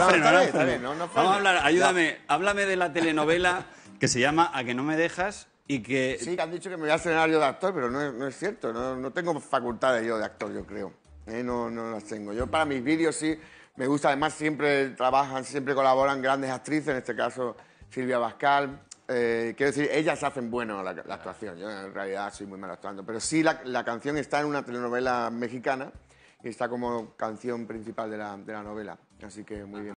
no, no Vamos a hablar, ayúdame, háblame de la telenovela que se llama A que no me dejas y que... Sí, que han dicho que me voy a el yo de actor, pero no es, no es cierto, no, no, tengo facultades yo de actor, yo creo. ¿eh? no, no las tengo. Yo para mis vídeos sí me gusta, además siempre trabajan, siempre colaboran grandes actrices, en este caso Silvia Bascal. Eh, quiero decir, ellas hacen bueno la, actuación, yo en realidad soy muy mal actuando, pero sí la, la canción está en una telenovela mexicana y está como canción principal de la, de la novela, así que muy ah. bien.